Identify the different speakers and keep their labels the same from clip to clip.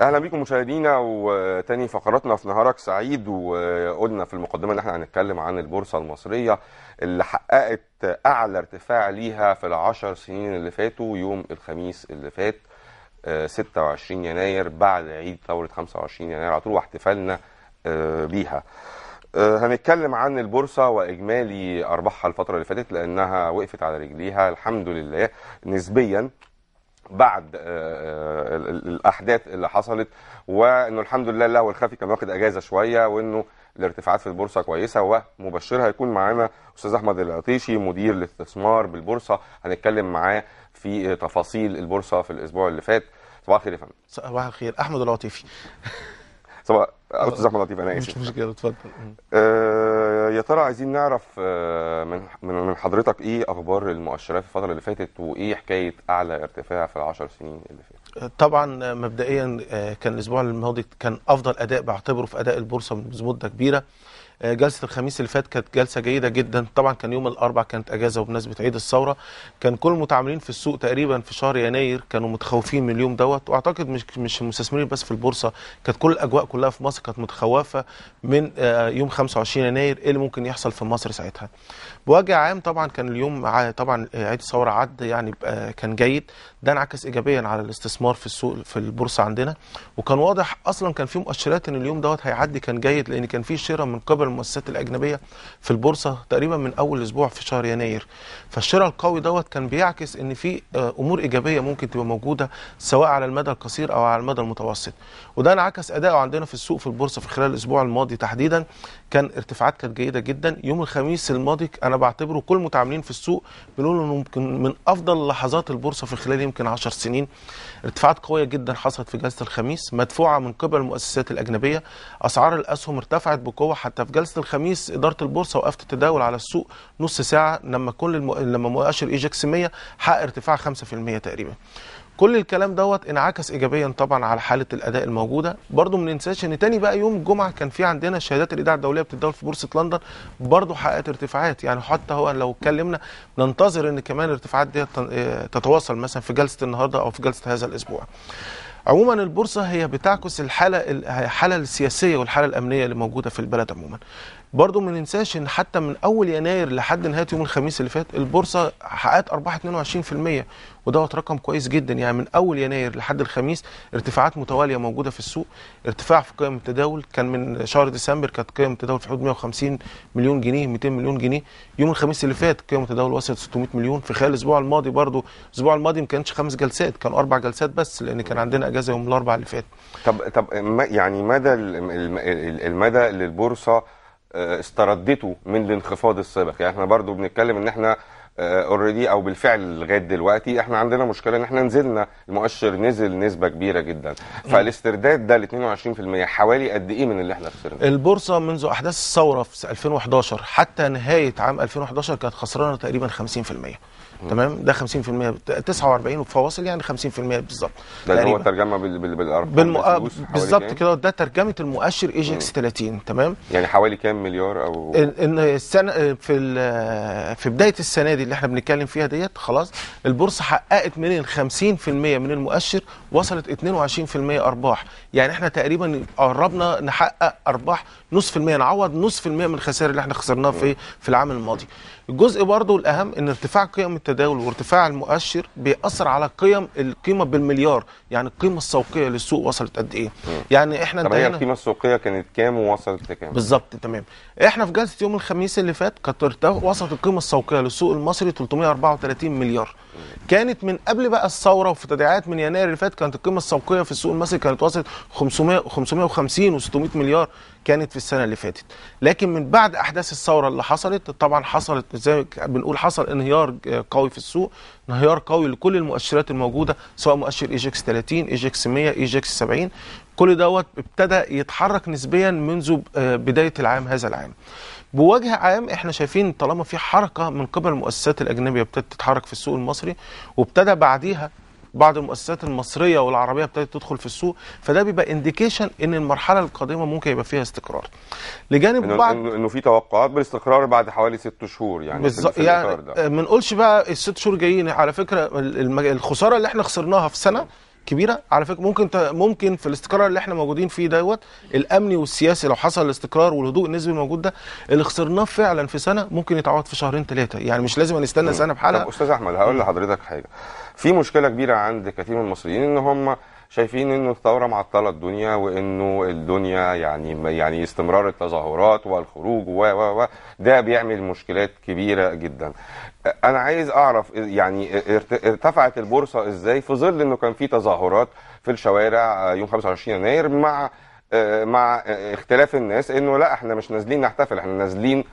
Speaker 1: اهلا بيكم مشاهدينا وتاني فقراتنا في نهارك سعيد وقلنا في المقدمه ان احنا هنتكلم عن البورصه المصريه اللي حققت اعلى ارتفاع ليها في العشر سنين اللي فاتوا يوم الخميس اللي فات 26 آه، يناير بعد عيد ثوره 25 يناير على طول واحتفالنا آه، بيها. آه، هنتكلم عن البورصة وإجمالي أرباحها الفترة اللي فاتت لأنها وقفت على رجليها الحمد لله نسبيا بعد آه، آه، الاحداث اللي حصلت وانه الحمد لله الله والخفي كان واخد اجازه شويه وانه الارتفاعات في البورصه كويسه ومبشرها هيكون معانا استاذ احمد العطيشي مدير الاستثمار بالبورصه هنتكلم معاه في تفاصيل البورصه في الاسبوع اللي فات صباح الخير يا فندم
Speaker 2: صباح الخير احمد العطيفي
Speaker 1: سواء استاذ أه، احمد لطيف انا اسف مش مشكله اتفضل أه، يا ترى عايزين نعرف أه، من من حضرتك ايه اخبار المؤشرات الفتره اللي فاتت وايه حكايه اعلى ارتفاع في العشر سنين اللي
Speaker 2: فاتت طبعا مبدئيا كان الاسبوع الماضي كان افضل اداء بعتبره في اداء البورصه من مده كبيره آه، جلسه الخميس اللي فات كانت جلسه جيده جدا طبعا كان يوم الاربعاء كانت اجازه وبمناسبه عيد الثوره كان كل المتعاملين في السوق تقريبا في شهر يناير كانوا متخوفين من اليوم دوت واعتقد مش مش المستثمرين بس في البورصه كانت كل الاجواء كلها في مصر كانت متخوفه من آه، يوم 25 يناير ايه اللي ممكن يحصل في مصر ساعتها بوجه عام طبعا كان اليوم طبعا آه، عيد الثوره عد يعني كان جيد ده انعكس ايجابيا على الاستثمار في السوق في البورصه عندنا وكان واضح اصلا كان في مؤشرات ان اليوم دوت هيعدي كان جيد لان كان في شراء من قبل المؤسسات الاجنبيه في البورصه تقريبا من اول اسبوع في شهر يناير فالشراء القوي دوت كان بيعكس ان في آه، امور ايجابيه ممكن تبقى موجوده سواء على المدى القصير او على المدى المتوسط وده انعكس اداؤه عندنا في السوق في البورصه في خلال الاسبوع الماضي تحديدا كان ارتفاعات كانت جيده جدا يوم الخميس الماضي انا بعتبره كل المتعاملين في السوق بيقولوا انه ممكن من افضل لحظات البورصه في خلال يمكن 10 سنين ارتفاعات قويه جدا حصلت في جلسه الخميس مدفوعه من قبل المؤسسات الاجنبيه اسعار الاسهم ارتفعت بقوه حتى في جلسه الخميس اداره البورصه وقفت التداول على السوق نص ساعه لما كل المؤ... لما مؤشر ايجكس 100 حقق ارتفاع 5% تقريبا كل الكلام دوت انعكس ايجابيا طبعا على حاله الاداء الموجوده برضو ما ننساش ان تاني بقى يوم الجمعه كان في عندنا شهادات الايداع الدوليه بتتداول في بورصه لندن برضو حققت ارتفاعات يعني حتى هو لو اتكلمنا ننتظر ان كمان الارتفاعات دي آه، تتواصل مثلا في جلسه النهارده او في جلسه هذا الاسبوع عموما البورصه هي بتعكس الحاله الحاله السياسيه والحاله الامنيه اللي موجوده في البلد عموما برضو ما ننساش ان حتى من اول يناير لحد نهايه يوم الخميس اللي فات البورصه حققت ارباح 22% ودوت رقم كويس جدا يعني من اول يناير لحد الخميس ارتفاعات متواليه موجوده في السوق ارتفاع في قيم التداول كان من شهر ديسمبر كانت قيم التداول في حدود 150 مليون جنيه 200 مليون جنيه يوم الخميس اللي فات قيم التداول وصلت 600 مليون في خلال الاسبوع الماضي برضو الاسبوع الماضي ما كانش خمس جلسات كان اربع جلسات بس لان كان عندنا اجازه يوم الاربع
Speaker 1: اللي فات طب طب يعني مدى المدى للبورصه آه، استردته من الانخفاض السابق يعني احنا برضو بنتكلم ان احنا اوريدي آه، او بالفعل لغايه دلوقتي احنا عندنا مشكله ان احنا نزلنا المؤشر نزل نسبه كبيره جدا فالاسترداد ده ل 22% حوالي قد ايه من اللي احنا خسرناه
Speaker 2: البورصه منذ احداث الثوره في 2011 حتى نهايه عام 2011 كانت خسرانه تقريبا 50% تمام ده 50% 49 وفواصل يعني 50% بالظبط ده هو
Speaker 1: ترجمه بالارقام بالم... آه، بالظبط كده
Speaker 2: ده ترجمه المؤشر ايجكس 30 تمام
Speaker 1: يعني حوالي كام مليار او
Speaker 2: ان السنه في ال... في بدايه السنه دي دي اللي احنا بنتكلم فيها ديت خلاص البورصه حققت من ال 50% من المؤشر وصلت 22% ارباح يعني احنا تقريبا قربنا نحقق ارباح نصف المية نعوض نصف المية من الخسائر اللي احنا خسرناها في في العام الماضي الجزء برضه الاهم ان ارتفاع قيم التداول وارتفاع المؤشر بيأثر على قيم القيمه بالمليار يعني القيمه السوقيه للسوق وصلت قد ايه يعني احنا انتهينا القيمه
Speaker 1: السوقيه كانت كام ووصلت لكام بالظبط
Speaker 2: تمام احنا في جلسه يوم الخميس اللي فات كانت وصلت القيمه السوقيه للسوق المصري المصري 334 مليار كانت من قبل بقى الثوره وفي تداعيات من يناير اللي فات كانت القيمه السوقيه في السوق المصري كانت وصلت 500 550 و600 مليار كانت في السنه اللي فاتت لكن من بعد احداث الثوره اللي حصلت طبعا حصلت زي بنقول حصل انهيار قوي في السوق انهيار قوي لكل المؤشرات الموجوده سواء مؤشر ايجكس 30 ايجكس 100 ايجكس 70 كل دوت ابتدى يتحرك نسبيا منذ آه، بدايه العام هذا العام بوجه عام احنا شايفين طالما في حركه من قبل المؤسسات الاجنبيه ابتدت تتحرك في السوق المصري وابتدى بعديها بعض المؤسسات المصريه والعربيه ابتدت تدخل في السوق فده بيبقى انديكيشن ان المرحله القادمه ممكن يبقى فيها استقرار لجانب إنه بعض
Speaker 1: انه في توقعات بالاستقرار بعد حوالي ست شهور يعني بالز... في يعني
Speaker 2: ما نقولش بقى الست شهور جايين على فكره الخساره اللي احنا خسرناها في سنه كبيره على فكره ممكن ممكن في الاستقرار اللي احنا موجودين فيه دوت الامني والسياسي لو حصل الاستقرار والهدوء النسبي الموجود ده اللي خسرناه فعلا في سنه ممكن يتعوض في شهرين ثلاثه يعني مش لازم نستنى سنه بحالها طب استاذ
Speaker 1: احمد هقول لحضرتك حاجه في مشكله كبيره عند كثير من المصريين ان هم شايفين انه الثوره معطله الدنيا وانه الدنيا يعني يعني استمرار التظاهرات والخروج و و ده بيعمل مشكلات كبيره جدا انا عايز اعرف يعني ارتفعت البورصه ازاي في ظل انه كان في تظاهرات في الشوارع يوم 25 يناير مع آه، مع اختلاف الناس انه لا احنا مش نازلين نحتفل احنا نازلين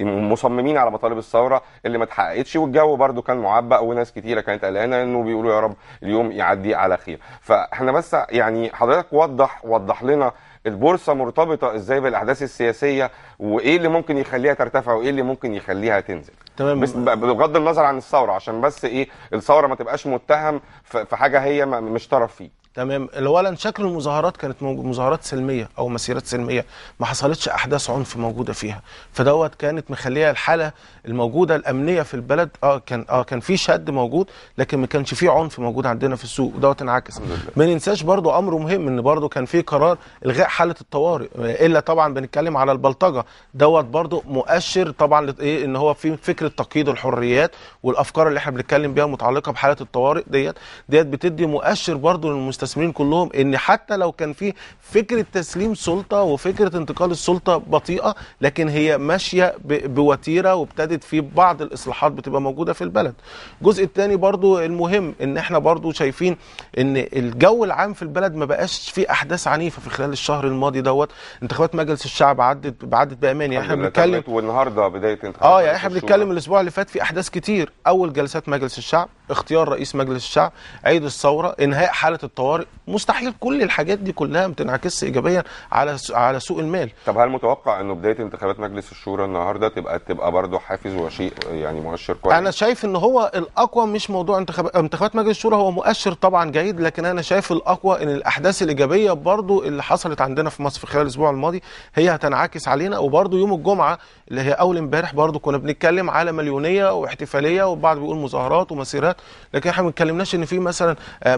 Speaker 1: مصممين على مطالب الثوره اللي ما اتحققتش والجو برده كان معبأ وناس كتيره كانت قلقانه انه بيقولوا يا رب اليوم يعدي على خير فاحنا بس يعني حضرتك وضح وضح لنا البورصه مرتبطه ازاي بالاحداث السياسيه وايه اللي ممكن يخليها ترتفع وايه اللي ممكن يخليها تنزل تمام بس بغض النظر عن الثوره عشان بس ايه الثوره ما تبقاش متهم في حاجه هي مش طرف فيه تمام
Speaker 2: اولا شكل المظاهرات كانت مظاهرات سلميه او مسيرات سلميه ما حصلتش احداث عنف موجوده فيها فدوت كانت مخليه الحاله الموجوده الامنيه في البلد اه كان اه كان في شد موجود لكن ما كانش في عنف موجود عندنا في السوق ودوت انعكس ما ننساش برضو امر مهم ان برضو كان في قرار الغاء حاله الطوارئ الا طبعا بنتكلم على البلطجه دوت برضو مؤشر طبعا ايه ان هو في فكره تقييد الحريات والافكار اللي احنا بنتكلم بيها متعلقه بحاله الطوارئ ديت ديت بتدي مؤشر برضو للمست المستثمرين كلهم ان حتى لو كان في فكره تسليم سلطه وفكره انتقال السلطه بطيئه لكن هي ماشيه بوتيره وابتدت في بعض الاصلاحات بتبقى موجوده في البلد. الجزء الثاني برضو المهم ان احنا برضو شايفين ان الجو العام في البلد ما بقاش في احداث عنيفه في خلال الشهر الماضي دوت انتخابات مجلس الشعب عدت عدت
Speaker 1: بامان يعني احنا بنتكلم والنهارده بدايه انتخابات اه يعني احنا بنتكلم
Speaker 2: الاسبوع اللي فات في احداث كتير اول جلسات مجلس الشعب اختيار رئيس مجلس الشعب عيد الثوره انهاء حاله الطوارئ مستحيل كل الحاجات دي كلها ما ايجابيا على على سوق المال
Speaker 1: طب هل متوقع انه بدايه انتخابات مجلس الشورى النهارده تبقى تبقى برضه حافز وشيء يعني مؤشر كويس انا
Speaker 2: شايف ان هو الاقوى مش موضوع انتخابات انتخابات مجلس الشورى هو مؤشر طبعا جيد لكن انا شايف الاقوى ان الاحداث الايجابيه برضه اللي حصلت عندنا في مصر خلال الاسبوع الماضي هي هتنعكس علينا وبرضه يوم الجمعه اللي هي اول امبارح برضه كنا بنتكلم على مليونيه واحتفاليه وبعض بيقول مظاهرات ومسيرات الشهادات لكن احنا ما اتكلمناش ان في مثلا آه،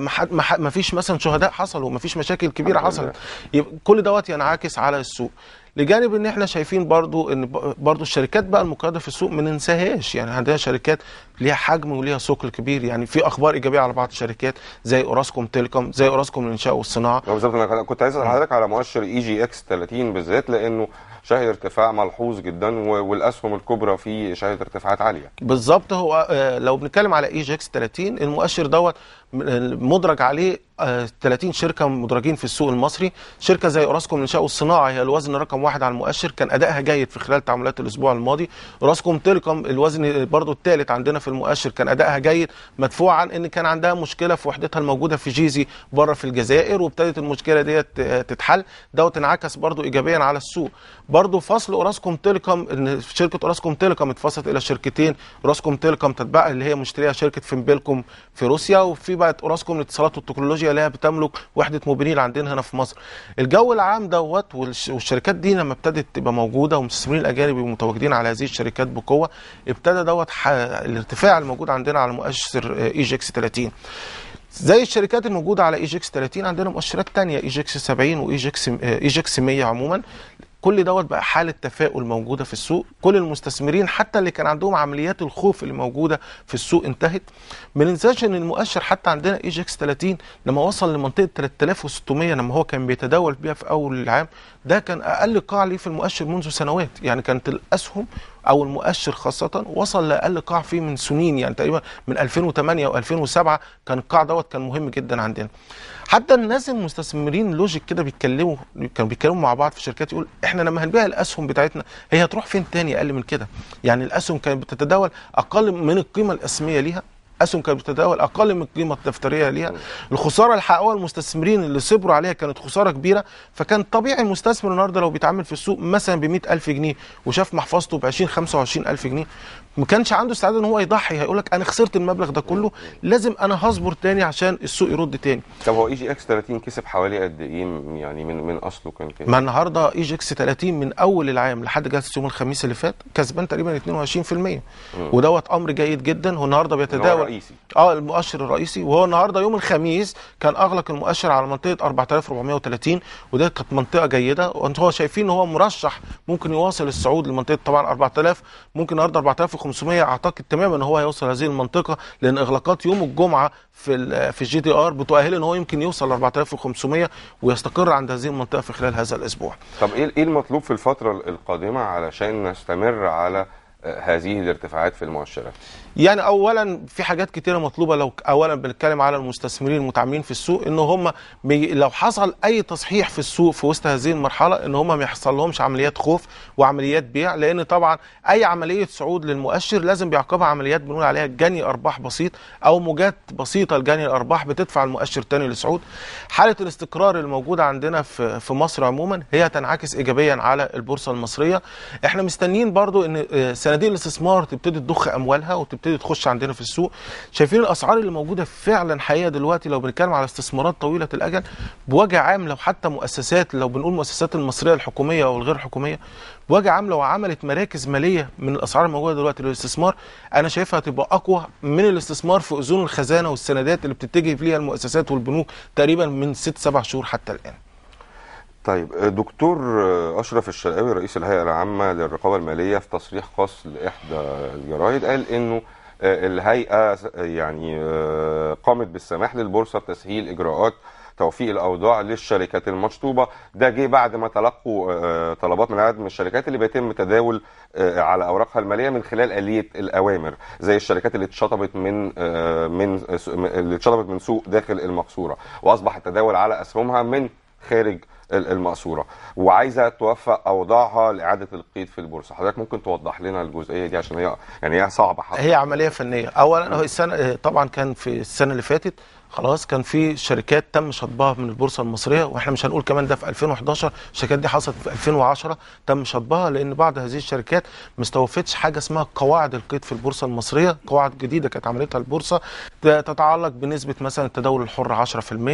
Speaker 2: ما فيش مثلا شهداء حصلوا ما فيش مشاكل كبيره حصلت كل دوت ينعكس على السوق لجانب ان احنا شايفين برضو ان برضو الشركات بقى المقيده في السوق ما ننساهاش يعني عندنا شركات ليها حجم وليها ثقل كبير يعني في اخبار ايجابيه على بعض الشركات زي اوراسكوم تيليكوم زي اوراسكوم للانشاء والصناعه
Speaker 1: بالظبط انا كنت عايز اسال حضرتك على مؤشر اي جي اكس 30 بالذات لانه شهد ارتفاع ملحوظ جدا والاسهم الكبرى فيه شهدت ارتفاعات عاليه
Speaker 2: بالظبط هو آه، لو بنتكلم على اي جي اكس 30 المؤشر دوت مدرج عليه 30 آه، شركه مدرجين في السوق المصري شركه زي اوراسكوم للانشاء والصناعه هي الوزن رقم واحد على المؤشر كان ادائها جيد في خلال تعاملات الاسبوع الماضي اوراسكوم تيليكوم الوزن برضو الثالث عندنا في في المؤشر كان ادائها جيد مدفوع عن ان كان عندها مشكله في وحدتها الموجوده في جيزي بره في الجزائر وابتدت المشكله ديت آه، تتحل دوت انعكس برضو ايجابيا على السوق برضو فصل اوراسكوم تيليكوم ان شركه اوراسكوم تيليكوم اتفصلت الى شركتين اوراسكوم تيليكوم تتبع اللي هي مشتريها شركه فيمبلكوم في روسيا وفي بقت اوراسكوم للاتصالات والتكنولوجيا اللي هي بتملك وحده موبينيل عندنا هنا في مصر الجو العام دوت والشركات دي لما ابتدت تبقى موجوده ومستثمرين الاجانب متواجدين على هذه الشركات بقوه ابتدى دوت الارتفاع الارتفاع الموجود عندنا على مؤشر ايجكس 30 زي الشركات الموجوده على ايجكس 30 عندنا مؤشرات تانية ايجكس 70 وايجكس ايجكس 100 عموما كل دوت بقى حاله تفاؤل موجوده في السوق كل المستثمرين حتى اللي كان عندهم عمليات الخوف اللي موجوده في السوق انتهت ما ننساش ان المؤشر حتى عندنا اكس 30 لما وصل لمنطقه 3600 لما هو كان بيتداول بيها في اول العام ده كان اقل قاع ليه في المؤشر منذ سنوات يعني كانت الاسهم او المؤشر خاصه وصل لاقل قاع فيه من سنين يعني تقريبا من 2008 و2007 كان القاع دوت كان مهم جدا عندنا حتى الناس المستثمرين لوجيك كده بيتكلموا كانوا بيتكلموا مع بعض في شركات يقول احنا لما هنبيع الاسهم بتاعتنا هي هتروح فين تاني اقل من كده يعني الاسهم كانت بتتداول اقل من القيمه الاسميه ليها اسهم كانت بتتداول اقل من القيمه الدفتريه ليها الخساره اللي حققوها المستثمرين اللي صبروا عليها كانت خساره كبيره فكان طبيعي المستثمر النهارده لو بيتعامل في السوق مثلا ب ألف جنيه وشاف محفظته ب 20 25000 جنيه ما كانش عنده استعداد ان هو يضحي هيقول لك انا خسرت المبلغ ده كله لازم انا هصبر تاني عشان السوق يرد تاني
Speaker 1: طب هو اي جي اكس 30 كسب حوالي قد ايه يعني من من اصله كان كده ما
Speaker 2: النهارده اي جي اكس 30 من اول العام لحد جلسه يوم الخميس اللي فات كسبان تقريبا 22% ودوت امر جيد جدا هو النهارده بيتداول رئيسي اه المؤشر الرئيسي وهو النهارده يوم الخميس كان اغلق المؤشر على منطقه 4430 وده كانت منطقه جيده وانتوا شايفين ان هو مرشح ممكن يواصل الصعود لمنطقه طبعا 4000 ممكن النهارده 4000 500 اعتقد تماما ان هو هيوصل هذه المنطقه لان اغلاقات يوم الجمعه في في الجي دي ار بتؤهل ان هو يمكن يوصل ل 4500 ويستقر عند هذه المنطقه في خلال هذا الاسبوع.
Speaker 1: طب ايه ايه المطلوب في الفتره القادمه علشان نستمر على آه، هذه الارتفاعات في المؤشرات؟ يعني اولا
Speaker 2: في حاجات كتيره مطلوبه لو اولا بنتكلم على المستثمرين المتعاملين في السوق ان هم لو حصل اي تصحيح في السوق في وسط هذه المرحله ان هم ما يحصل لهمش عمليات خوف وعمليات بيع لان طبعا اي عمليه صعود للمؤشر لازم بيعقبها عمليات بنقول عليها جني ارباح بسيط او موجات بسيطه لجني الارباح بتدفع المؤشر تاني للصعود حاله الاستقرار الموجوده عندنا في في مصر عموما هي تنعكس ايجابيا على البورصه المصريه احنا مستنيين برضو ان آه، صناديق الاستثمار تبتدي تضخ اموالها وتبتدي تبتدي تخش عندنا في السوق شايفين الاسعار اللي موجوده فعلا حقيقه دلوقتي لو بنتكلم على استثمارات طويله الاجل بوجه عام لو حتى مؤسسات لو بنقول مؤسسات المصريه الحكوميه او الغير حكوميه بوجه عام لو عملت مراكز ماليه من الاسعار الموجوده دلوقتي للاستثمار انا شايفها هتبقى اقوى من الاستثمار في اذون الخزانه والسندات اللي بتتجه ليها المؤسسات والبنوك تقريبا من ست سبع
Speaker 1: شهور حتى الان. طيب دكتور اشرف الشرقاوي رئيس الهيئه العامه للرقابه الماليه في تصريح خاص لاحدى الجرايد قال انه آه، الهيئه يعني آه، قامت بالسماح للبورصه بتسهيل اجراءات توفيق الاوضاع للشركات المشطوبه ده جه بعد ما تلقوا آه، طلبات من عدد من الشركات اللي بيتم تداول على اوراقها الماليه من خلال اليه الاوامر زي الشركات اللي اتشطبت من من اللي اتشطبت من سوق داخل المقصوره واصبح التداول على اسهمها من خارج المقصوره وعايزه توفق اوضاعها لاعاده القيد في البورصه حضرتك ممكن توضح لنا الجزئيه دي عشان هي يعني هي صعبه
Speaker 2: حضرتك. هي عمليه فنيه اولا هو السنه طبعا كان في السنه اللي فاتت خلاص كان في شركات تم شطبها من البورصه المصريه واحنا مش هنقول كمان ده في 2011 الشركات دي حصلت في 2010 تم شطبها لان بعض هذه الشركات ما استوفتش حاجه اسمها قواعد القيد في البورصه المصريه قواعد جديده كانت عملتها البورصه تتعلق بنسبه مثلا التداول الحر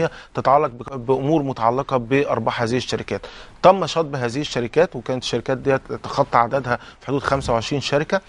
Speaker 2: 10% تتعلق بامور متعلقه بارباح هذه الشركات تم شطب هذه الشركات وكانت الشركات دي تخطى عددها في حدود 25 شركه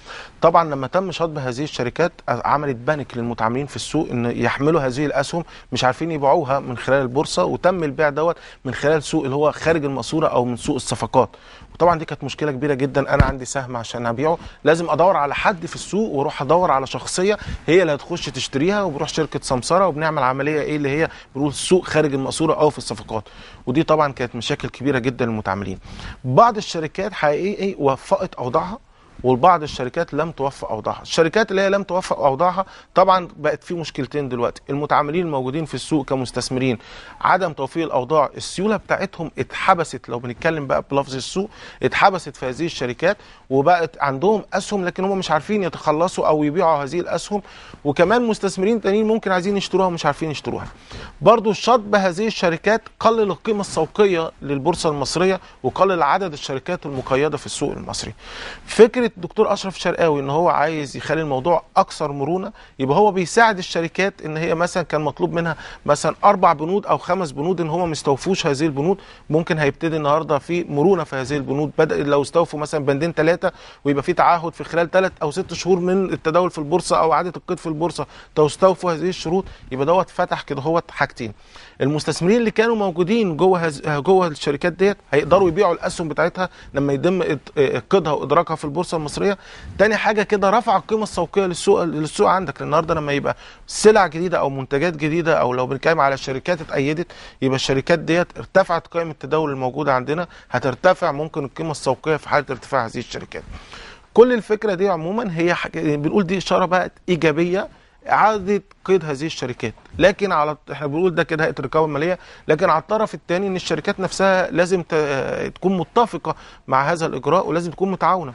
Speaker 2: طبعا لما تم شطب هذه الشركات عملت بانك للمتعاملين في السوق ان يحملوا هذه الاسهم اسهم مش عارفين يبيعوها من خلال البورصه وتم البيع دوت من خلال سوق اللي هو خارج الماسوره او من سوق الصفقات وطبعا دي كانت مشكله كبيره جدا انا عندي سهم عشان ابيعه لازم ادور على حد في السوق واروح ادور على شخصيه هي اللي هتخش تشتريها وبروح شركه سمسره وبنعمل عمليه ايه اللي هي بنقول السوق خارج الماسوره او في الصفقات ودي طبعا كانت مشاكل كبيره جدا للمتعاملين بعض الشركات حقيقي وفقت اوضاعها والبعض الشركات لم توفق اوضاعها الشركات اللي هي لم توفق اوضاعها طبعا بقت في مشكلتين دلوقتي المتعاملين الموجودين في السوق كمستثمرين عدم توفير الاوضاع السيوله بتاعتهم اتحبست لو بنتكلم بقى بلفظ السوق اتحبست في هذه الشركات وبقت عندهم اسهم لكن هم مش عارفين يتخلصوا او يبيعوا هذه الاسهم وكمان مستثمرين تانيين ممكن عايزين يشتروها ومش عارفين يشتروها برضو شطب هذه الشركات قلل القيمه السوقيه للبورصه المصريه وقلل عدد الشركات المقيده في السوق المصري فكره دكتور اشرف شرقاوي ان هو عايز يخلي الموضوع اكثر مرونه يبقى هو بيساعد الشركات ان هي مثلا كان مطلوب منها مثلا اربع بنود او خمس بنود ان هم ما استوفوش هذه البنود ممكن هيبتدي النهارده في مرونه في هذه البنود بدا لو استوفوا مثلا بندين ثلاثه ويبقى في تعهد في خلال ثلاث او ست شهور من التداول في البورصه او عاده القيد في البورصه تستوفوا هذه الشروط يبقى دوت فتح كده هوت حاجتين المستثمرين اللي كانوا موجودين جوه هز... جوه الشركات ديت هيقدروا يبيعوا الاسهم بتاعتها لما يتم إيه، إيه، قيدها وادراكها في البورصه المصريه تاني حاجه كده رفع القيمه السوقيه للسوق للسوق عندك لان النهارده لما يبقى سلع جديده او منتجات جديده او لو بنتكلم على شركات اتايدت يبقى الشركات ديت ارتفعت قيمه التداول الموجوده عندنا هترتفع ممكن القيمه السوقيه في حاله ارتفاع هذه الشركات كل الفكره دي عموما هي حاجة بنقول دي اشاره بقت ايجابيه اعاده قيد هذه الشركات لكن على احنا بنقول ده كده هيئه الرقابه الماليه لكن على الطرف الثاني ان الشركات نفسها لازم تكون متفقه مع هذا الاجراء ولازم تكون متعاونه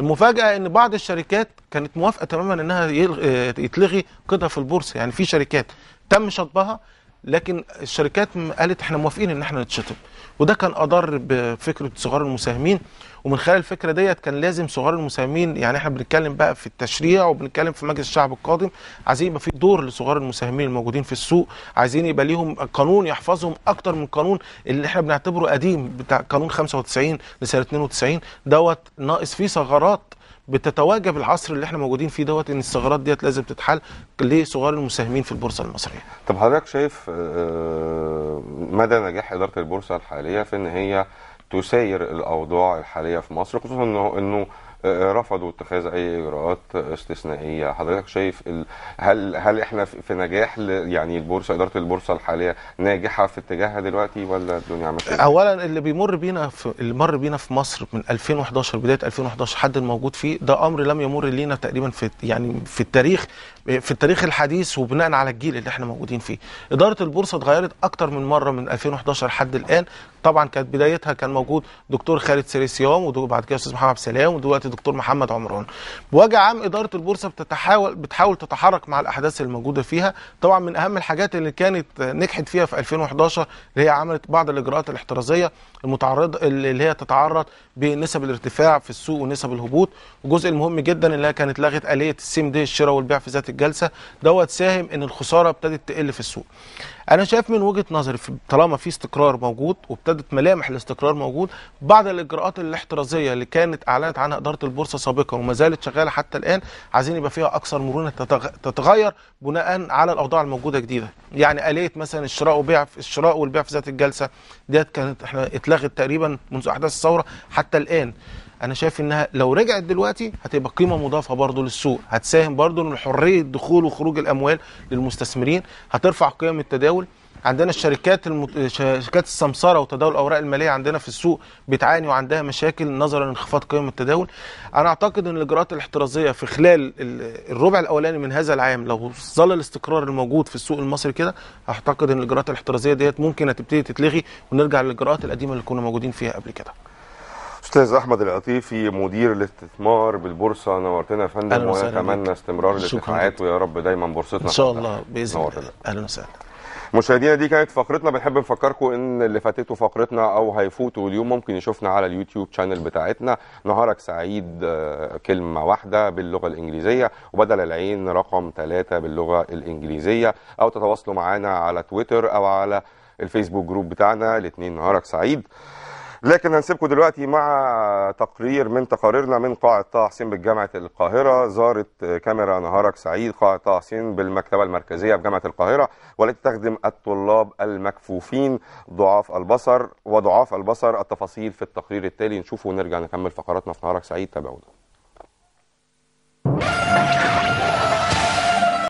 Speaker 2: المفاجاه ان بعض الشركات كانت موافقه تماما انها آه، يتلغي قيدها في البورصه يعني في شركات تم شطبها لكن الشركات قالت احنا موافقين ان احنا نتشطب وده كان اضر بفكره صغار المساهمين ومن خلال الفكره ديت كان لازم صغار المساهمين يعني احنا بنتكلم بقى في التشريع وبنتكلم في مجلس الشعب القادم عايزين يبقى في دور لصغار المساهمين الموجودين في السوق عايزين يبقى ليهم قانون يحفظهم اكتر من قانون اللي احنا بنعتبره قديم بتاع قانون 95 لسنه 92 دوت ناقص فيه ثغرات بتتواجب العصر اللي احنا موجودين فيه دوت ان الثغرات ديت لازم تتحل لصغار
Speaker 1: المساهمين في البورصه المصريه. طب حضرتك شايف آه، مدى نجاح اداره البورصه الحاليه في ان هي تسير الاوضاع الحاليه في مصر خصوصا انه انه رفضوا اتخاذ اي اجراءات استثنائيه حضرتك شايف ال... هل هل احنا في نجاح ل... يعني البورصه اداره البورصه الحاليه ناجحه في اتجاهها دلوقتي ولا الدنيا ماشيه
Speaker 2: اولا اللي بيمر بينا في اللي مر بينا في مصر من 2011 بدايه 2011 حد الموجود فيه ده امر لم يمر لينا تقريبا في يعني في التاريخ في التاريخ الحديث وبناء على الجيل اللي احنا موجودين فيه اداره البورصه اتغيرت اكتر من مره من 2011 لحد الان طبعا كانت بدايتها كان موجود دكتور خالد سريسيوم وبعد كده استاذ محمد عبد السلام ودلوقتي دكتور محمد عمران بوجه عام اداره البورصه بتتحاول بتحاول تتحرك مع الاحداث الموجوده فيها طبعا من اهم الحاجات اللي كانت نجحت فيها في 2011 اللي هي عملت بعض الاجراءات الاحترازيه المتعرضه اللي هي تتعرض بنسب الارتفاع في السوق ونسب الهبوط والجزء المهم جدا اللي هي كانت لغت اليه السيم دي الشراء والبيع في ذات الجلسه دوت ساهم ان الخساره ابتدت تقل في السوق انا شايف من وجهه نظري طالما في استقرار موجود وابتدت ملامح الاستقرار موجود بعض الاجراءات الاحترازيه اللي كانت اعلنت عنها اداره البورصه سابقا وما زالت شغاله حتى الان عايزين يبقى فيها اكثر مرونه تتغير بناء على الاوضاع الموجوده جديده يعني اليه مثلا الشراء وبيع الشراء والبيع في ذات الجلسه ديت كانت احنا اتلغت تقريبا منذ احداث الثوره حتى الان انا شايف انها لو رجعت دلوقتي هتبقى قيمه مضافه برضه للسوق هتساهم برضه ان حريه دخول وخروج الاموال للمستثمرين هترفع قيم التداول عندنا الشركات المت... شركات السمسره وتداول الاوراق الماليه عندنا في السوق بتعاني وعندها مشاكل نظرا لانخفاض قيم التداول انا اعتقد ان الاجراءات الاحترازيه في خلال الربع الاولاني من هذا العام لو ظل الاستقرار الموجود في السوق المصري كده اعتقد ان الاجراءات الاحترازيه ديت ممكن هتبتدي تتلغي ونرجع للاجراءات القديمه اللي كنا موجودين فيها قبل كده
Speaker 1: استاذ احمد العطيفي مدير الاستثمار بالبورصه نورتنا يا فندم ونتمنى استمرار الاتفاقات ويا رب دايما بورصتنا ان شاء الله باذن الله اهلا وسهلا مشاهدينا دي كانت فقرتنا بنحب نفكركم ان اللي فاتته فقرتنا او هيفوتوا اليوم ممكن يشوفنا على اليوتيوب شانل بتاعتنا نهارك سعيد آه، كلمه واحده باللغه الانجليزيه وبدل العين رقم ثلاثة باللغه الانجليزيه او تتواصلوا معنا على تويتر او على الفيسبوك جروب بتاعنا الاثنين نهارك سعيد لكن هنسيبكم دلوقتي مع تقرير من تقاريرنا من قاعة طه حسين بجامعة القاهرة زارت كاميرا نهارك سعيد قاعة طه حسين بالمكتبة المركزية بجامعة القاهرة والتي تخدم الطلاب المكفوفين ضعاف البصر وضعاف البصر التفاصيل في التقرير التالي نشوفه ونرجع نكمل فقراتنا في نهارك سعيد تابعونا